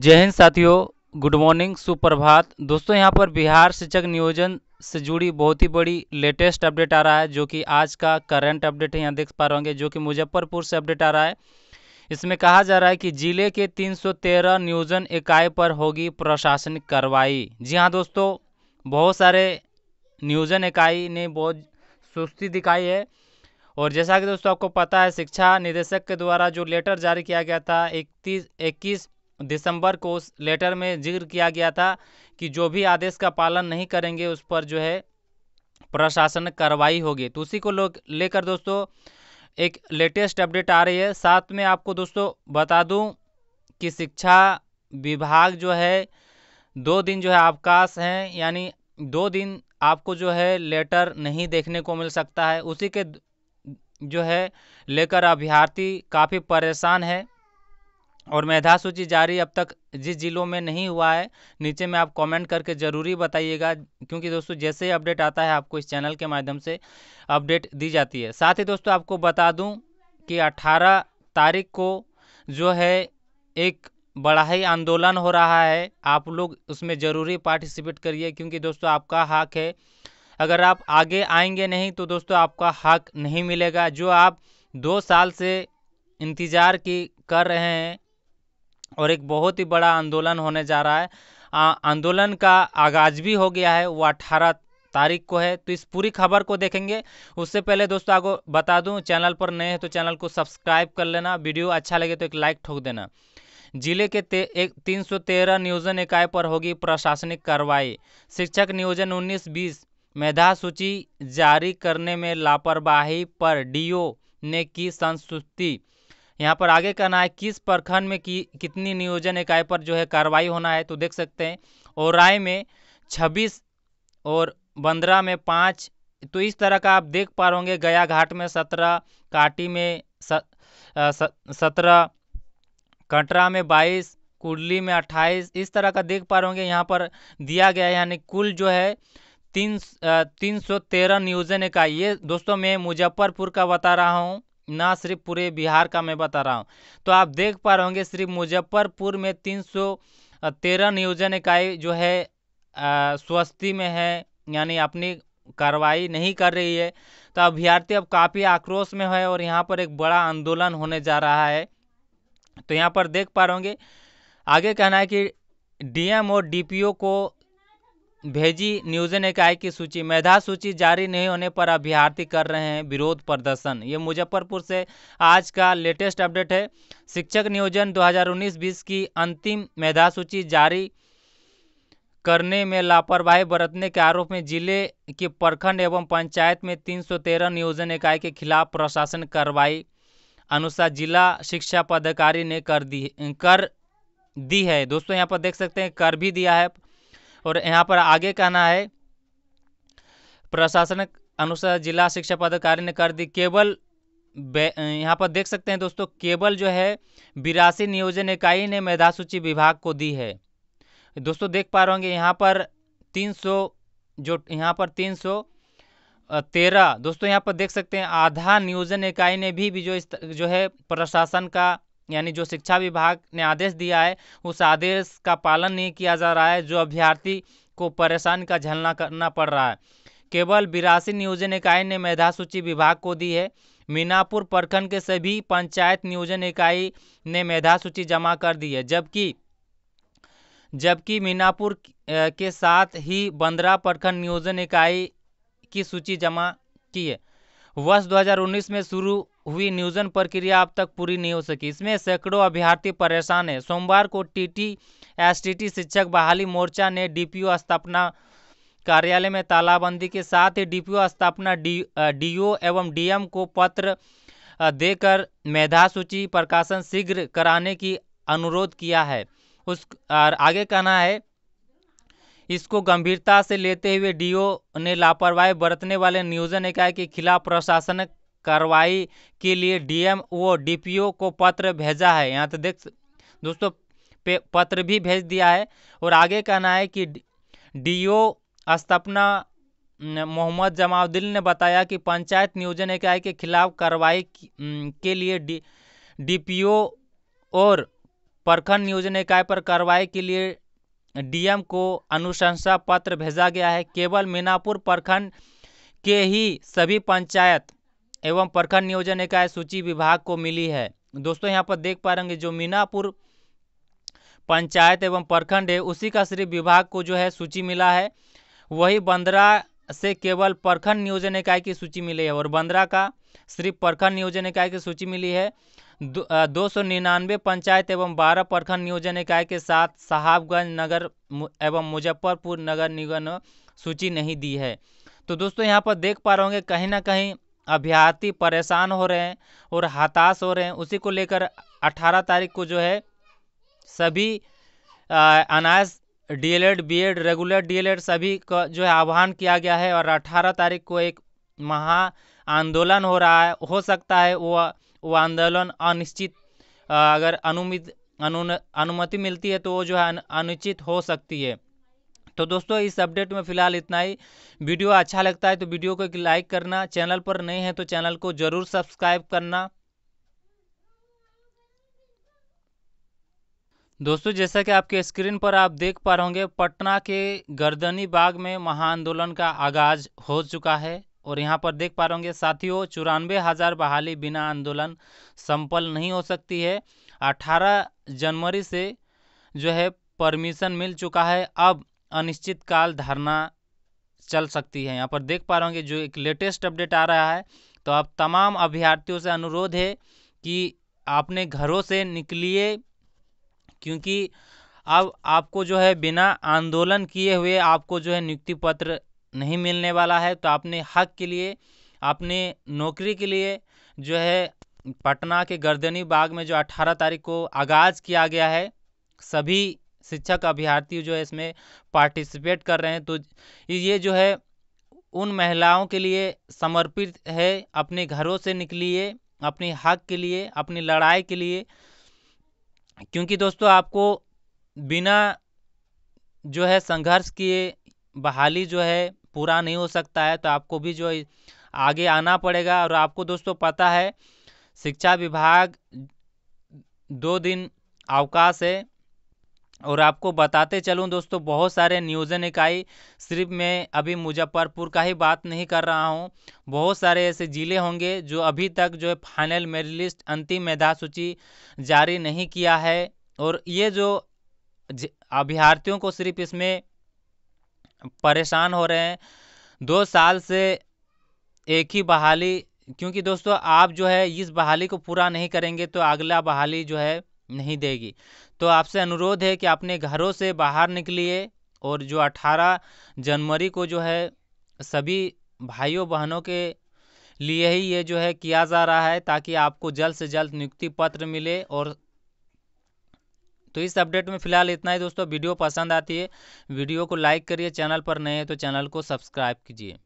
जय हिंद साथियों good morning सुप्रभात दोस्तों यहाँ पर बिहार शिक्षक नियोजन से जुड़ी बहुत ही बड़ी लेटेस्ट अपडेट आ रहा है जो कि आज का करंट अपडेट है यहाँ देख पा रहे होंगे जो कि मुजफ्फरपुर से अपडेट आ रहा है इसमें कहा जा रहा है कि जिले के 313 नियोजन इकाई पर होगी प्रशासनिक कार्रवाई जी हाँ दोस्तों बहुत सारे नियोजन इकाई ने बहुत सुस्ती दिखाई है और जैसा कि दोस्तों आपको पता है शिक्षा निदेशक के द्वारा जो लेटर जारी किया गया था इकतीस इक्कीस दिसंबर को उस लेटर में जिक्र किया गया था कि जो भी आदेश का पालन नहीं करेंगे उस पर जो है प्रशासनिक कार्रवाई होगी तो उसी को लोग लेकर दोस्तों एक लेटेस्ट अपडेट आ रही है साथ में आपको दोस्तों बता दूं कि शिक्षा विभाग जो है दो दिन जो है अवकाश हैं यानी दो दिन आपको जो है लेटर नहीं देखने को मिल सकता है उसी के जो है लेकर अभ्यर्थी काफ़ी परेशान है और मेधा सूची जारी अब तक जिस जिलों में नहीं हुआ है नीचे में आप कमेंट करके ज़रूरी बताइएगा क्योंकि दोस्तों जैसे ही अपडेट आता है आपको इस चैनल के माध्यम से अपडेट दी जाती है साथ ही दोस्तों आपको बता दूं कि 18 तारीख को जो है एक बढ़ाई आंदोलन हो रहा है आप लोग उसमें ज़रूरी पार्टिसिपेट करिए क्योंकि दोस्तों आपका हक है अगर आप आगे आएंगे नहीं तो दोस्तों आपका हक नहीं मिलेगा जो आप दो साल से इंतज़ार की कर रहे हैं और एक बहुत ही बड़ा आंदोलन होने जा रहा है आंदोलन का आगाज भी हो गया है वो अठारह तारीख को है तो इस पूरी खबर को देखेंगे उससे पहले दोस्तों आपको बता दूं चैनल पर नए हैं तो चैनल को सब्सक्राइब कर लेना वीडियो अच्छा लगे तो एक लाइक ठोक देना जिले के ते, एक तीन सौ तेरह नियोजन इकाई पर होगी प्रशासनिक कार्रवाई शिक्षक नियोजन उन्नीस बीस मेधा सूची जारी करने में लापरवाही पर डी ने की संस्तुति यहाँ पर आगे कहना है किस प्रखंड में कि, कितनी नियोजन इकाई पर जो है कार्रवाई होना है तो देख सकते हैं और राय में छब्बीस और बंद्रा में पाँच तो इस तरह का आप देख पा रहोगे गया घाट में सत्रह काटी में सत्रह कटरा में बाईस कुर्ली में अट्ठाईस इस तरह का देख पा रहोगे यहाँ पर दिया गया है यानी कुल जो है तीन तीन सौ तेरह नियोजन इकाई ये दोस्तों मैं मुजफ्फरपुर का बता रहा हूँ ना सिर्फ पूरे बिहार का मैं बता रहा हूँ तो आप देख पा रहे होंगे सिर्फ मुजफ्फरपुर में तीन सौ तेरह नियोजन इकाई जो है स्वस्थी में है यानी अपनी कार्रवाई नहीं कर रही है तो अभ्यर्थी अब, अब काफ़ी आक्रोश में है और यहाँ पर एक बड़ा आंदोलन होने जा रहा है तो यहाँ पर देख पा रहे होंगे आगे कहना है कि डीएम और डीपीओ को भेजी नियोजन इकाई की सूची मेधा सूची जारी नहीं होने पर अभ्यर्थी कर रहे हैं विरोध प्रदर्शन ये मुजफ्फरपुर से आज का लेटेस्ट अपडेट है शिक्षक नियोजन 2019-20 की अंतिम मेधा सूची जारी करने में लापरवाही बरतने के आरोप में जिले के प्रखंड एवं पंचायत में 313 नियोजन इकाई के खिलाफ प्रशासन कार्रवाई अनुसार जिला शिक्षा पदाधिकारी ने कर दी कर दी है दोस्तों यहाँ पर देख सकते हैं कर भी दिया है और यहाँ पर आगे कहना है प्रशासन अनुसार जिला शिक्षा पदाधिकारी ने कर दी केवल यहाँ पर देख सकते हैं दोस्तों केवल जो है बिरासी नियोजन इकाई ने मेधा सूची विभाग को दी है दोस्तों देख पा रहे होंगे यहाँ पर 300 जो यहाँ पर 313 दोस्तों यहाँ पर देख सकते हैं आधा नियोजन इकाई ने भी, भी जो इस, जो है प्रशासन का यानी जो शिक्षा विभाग ने आदेश दिया है उस आदेश का पालन नहीं किया जा रहा है जो अभ्यर्थी को परेशानी का झलना करना पड़ रहा है केवल बिरासी नियोजन इकाई ने मेधा सूची विभाग को दी है मीनापुर प्रखंड के सभी पंचायत नियोजन इकाई ने मेधा सूची जमा कर दी है जबकि जबकि मीनापुर के साथ ही बंदरा प्रखंड नियोजन इकाई की सूची जमा की है वर्ष 2019 में शुरू हुई नियोजन प्रक्रिया अब तक पूरी नहीं हो सकी इसमें सैकड़ों अभ्यर्थी परेशान हैं सोमवार को टीटी एसटीटी शिक्षक बहाली मोर्चा ने डीपीओ स्थापना कार्यालय में तालाबंदी के साथ ही डीपीओ स्थापना डी डीओ एवं डीएम को पत्र देकर मेधा सूची प्रकाशन शीघ्र कराने की अनुरोध किया है उस आगे कहना है इसको गंभीरता से लेते हुए डीओ ने लापरवाही बरतने वाले नियोजन इकाई के खिलाफ प्रशासनिक कार्रवाई के लिए डीएम व डीपीओ को पत्र भेजा है यहाँ तो देख दोस्तों पत्र भी भेज दिया है और आगे कहना है कि डीओ स्थापना मोहम्मद जमाउद्दीन ने बताया कि पंचायत नियोजन इकाई के खिलाफ कार्रवाई के लिए डी डीपीओ और प्रखंड नियोजन इकाई पर कार्रवाई के लिए डीएम को अनुशंसा पत्र भेजा गया है केवल मीनापुर प्रखंड के ही सभी पंचायत एवं प्रखंड नियोजन इकाई सूची विभाग को मिली है दोस्तों यहाँ पर देख पा रहे जो मीनापुर पंचायत एवं प्रखंड है उसी का सिर्फ विभाग को जो है सूची मिला है वही बंदरा से केवल प्रखंड नियोजन इकाई की सूची मिली है और बंदरा का सिर्फ प्रखंड नियोजन इकाई की सूची मिली है दो सौ निन्यानवे पंचायत एवं बारह प्रखंड नियोजन इकाई के साथ साहबगंज नगर एवं मुजफ्फरपुर नगर निगम सूची नहीं दी है तो दोस्तों यहाँ पर देख पा रहे होंगे कहीं ना कहीं अभ्यर्थी परेशान हो रहे हैं और हताश हो रहे हैं उसी को लेकर 18 तारीख को जो है सभी अनाज डीएलएड बीएड रेगुलर डीएलएड सभी का जो है आह्वान किया गया है और 18 तारीख को एक महा आंदोलन हो रहा है हो सकता है वो वो आंदोलन अनिश्चित अगर अनुमित अनुमति मिलती है तो वो जो है अनिश्चित हो सकती है तो दोस्तों इस अपडेट में फिलहाल इतना ही वीडियो अच्छा लगता है तो वीडियो को एक लाइक करना चैनल पर नए हैं तो चैनल को जरूर सब्सक्राइब करना दोस्तों जैसा कि आपके स्क्रीन पर आप देख पा रहे होंगे पटना के गर्दनी बाग में महाआंदोलन का आगाज हो चुका है और यहां पर देख पा रहे होंगे साथियों चौरानवे हज़ार बहाली बिना आंदोलन संपल नहीं हो सकती है 18 जनवरी से जो है परमिशन मिल चुका है अब अनिश्चित काल धारणा चल सकती है यहाँ पर देख पा रहे होंगे जो एक लेटेस्ट अपडेट आ रहा है तो आप तमाम अभ्यर्थियों से अनुरोध है कि आपने घरों से निकलिए क्योंकि अब आपको जो है बिना आंदोलन किए हुए आपको जो है नियुक्ति पत्र नहीं मिलने वाला है तो आपने हक के लिए आपने नौकरी के लिए जो है पटना के गर्दनी बाग में जो 18 तारीख को आगाज़ किया गया है सभी शिक्षक अभ्यर्थी जो है इसमें पार्टिसिपेट कर रहे हैं तो ये जो है उन महिलाओं के लिए समर्पित है अपने घरों से निकलिए अपने हक के लिए अपनी लड़ाई के लिए क्योंकि दोस्तों आपको बिना जो है संघर्ष किए बहाली जो है पूरा नहीं हो सकता है तो आपको भी जो है आगे आना पड़ेगा और आपको दोस्तों पता है शिक्षा विभाग दो दिन अवकाश है और आपको बताते चलूं दोस्तों बहुत सारे नियोजन इकाई सिर्फ मैं अभी मुजफ्फरपुर का ही बात नहीं कर रहा हूं बहुत सारे ऐसे ज़िले होंगे जो अभी तक जो है फाइनल मेरिट लिस्ट अंतिम मेधा सूची जारी नहीं किया है और ये जो अभ्यार्थियों को सिर्फ इसमें परेशान हो रहे हैं दो साल से एक ही बहाली क्योंकि दोस्तों आप जो है इस बहाली को पूरा नहीं करेंगे तो अगला बहाली जो है नहीं देगी तो आपसे अनुरोध है कि अपने घरों से बाहर निकलिए और जो 18 जनवरी को जो है सभी भाइयों बहनों के लिए ही ये जो है किया जा रहा है ताकि आपको जल्द से जल्द नियुक्ति पत्र मिले और तो इस अपडेट में फिलहाल इतना ही दोस्तों वीडियो पसंद आती है वीडियो को लाइक करिए चैनल पर नए हैं तो चैनल को सब्सक्राइब कीजिए